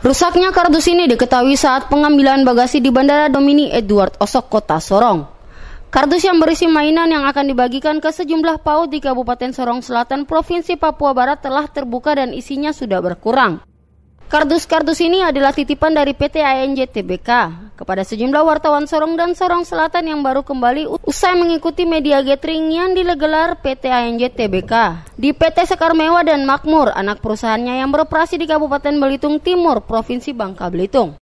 Rusaknya kardus ini diketahui saat pengambilan bagasi di Bandara Domini Edward Osok, Kota Sorong. Kardus yang berisi mainan yang akan dibagikan ke sejumlah PAUD di Kabupaten Sorong Selatan, Provinsi Papua Barat telah terbuka dan isinya sudah berkurang. Kardus-kardus ini adalah titipan dari PT TBK kepada sejumlah wartawan Sorong dan Sorong Selatan yang baru kembali usai mengikuti media gathering yang digelar PT TBK Di PT Sekar Mewah dan Makmur, anak perusahaannya yang beroperasi di Kabupaten Belitung Timur, Provinsi Bangka Belitung.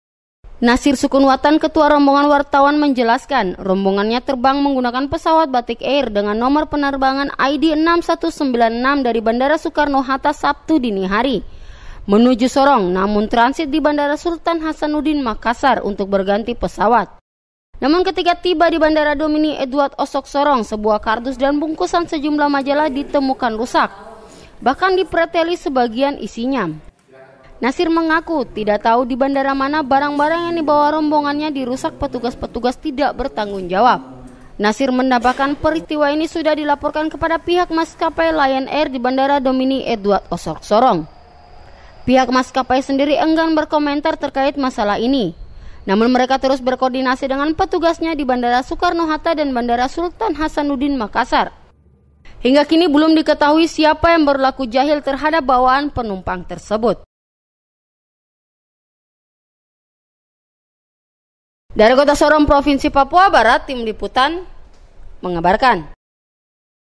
Nasir Sukunwatan, ketua rombongan wartawan menjelaskan, rombongannya terbang menggunakan pesawat Batik Air dengan nomor penerbangan ID 6196 dari Bandara Soekarno-Hatta Sabtu dini hari menuju Sorong namun transit di Bandara Sultan Hasanuddin Makassar untuk berganti pesawat. Namun ketika tiba di Bandara Domini Edward Osok Sorong, sebuah kardus dan bungkusan sejumlah majalah ditemukan rusak. Bahkan dipreteli sebagian isinya. Nasir mengaku tidak tahu di bandara mana barang-barang yang dibawa rombongannya dirusak petugas-petugas tidak bertanggung jawab. Nasir menambahkan peristiwa ini sudah dilaporkan kepada pihak maskapai Lion Air di Bandara Domini Edward Osok Sorong. Pihak maskapai sendiri enggan berkomentar terkait masalah ini. Namun mereka terus berkoordinasi dengan petugasnya di Bandara Soekarno-Hatta dan Bandara Sultan Hasanuddin Makassar. Hingga kini belum diketahui siapa yang berlaku jahil terhadap bawaan penumpang tersebut. Dari Kota Sorong, Provinsi Papua Barat, tim liputan mengabarkan.